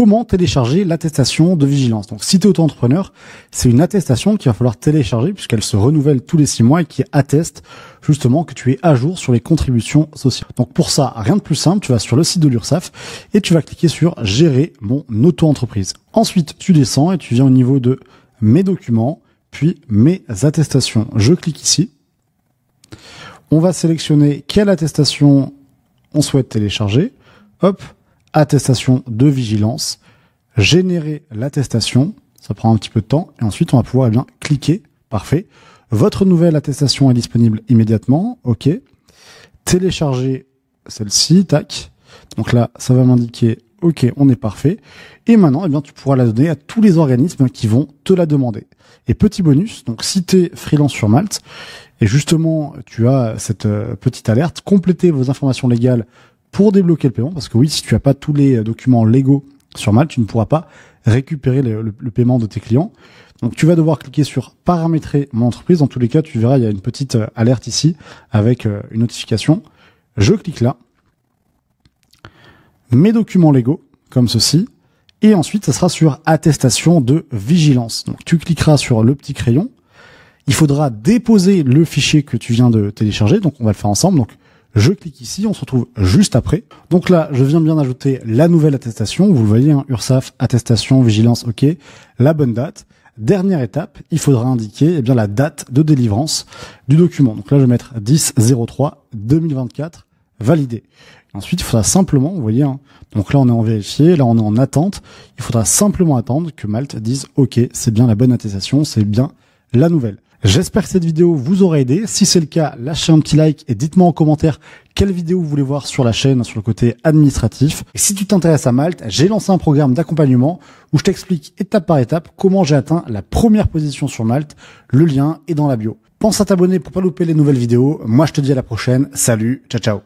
comment télécharger l'attestation de vigilance. Donc, si tu es auto-entrepreneur, c'est une attestation qu'il va falloir télécharger puisqu'elle se renouvelle tous les six mois et qui atteste justement que tu es à jour sur les contributions sociales. Donc, pour ça, rien de plus simple, tu vas sur le site de l'URSSAF et tu vas cliquer sur gérer mon auto-entreprise. Ensuite, tu descends et tu viens au niveau de mes documents, puis mes attestations. Je clique ici. On va sélectionner quelle attestation on souhaite télécharger. Hop, attestation de vigilance, générer l'attestation, ça prend un petit peu de temps, et ensuite on va pouvoir eh bien cliquer, parfait. Votre nouvelle attestation est disponible immédiatement, ok. Télécharger celle-ci, tac. Donc là, ça va m'indiquer, ok, on est parfait. Et maintenant, eh bien, tu pourras la donner à tous les organismes qui vont te la demander. Et petit bonus, donc si tu es freelance sur Malte, et justement, tu as cette euh, petite alerte, complétez vos informations légales pour débloquer le paiement, parce que oui, si tu n'as pas tous les euh, documents légaux sur mal, tu ne pourras pas récupérer le, paiement de tes clients. Donc tu vas devoir cliquer sur paramétrer mon entreprise. Dans tous les cas, tu verras, il y a une petite euh, alerte ici avec euh, une notification. Je clique là. Mes documents légaux, comme ceci. Et ensuite, ça sera sur attestation de vigilance. Donc tu cliqueras sur le petit crayon. Il faudra déposer le fichier que tu viens de télécharger. Donc on va le faire ensemble. Donc je clique ici, on se retrouve juste après. Donc là, je viens bien ajouter la nouvelle attestation. Vous le voyez, hein, URSAF, attestation, vigilance, OK. La bonne date. Dernière étape, il faudra indiquer eh bien la date de délivrance du document. Donc là, je vais mettre 10 2024 validé. Ensuite, il faudra simplement, vous voyez, hein, donc là on est en vérifié, là on est en attente, il faudra simplement attendre que Malte dise OK, c'est bien la bonne attestation, c'est bien la nouvelle. J'espère que cette vidéo vous aura aidé. Si c'est le cas, lâchez un petit like et dites-moi en commentaire quelle vidéo vous voulez voir sur la chaîne, sur le côté administratif. Et si tu t'intéresses à Malte, j'ai lancé un programme d'accompagnement où je t'explique étape par étape comment j'ai atteint la première position sur Malte. Le lien est dans la bio. Pense à t'abonner pour pas louper les nouvelles vidéos. Moi, je te dis à la prochaine. Salut, ciao ciao.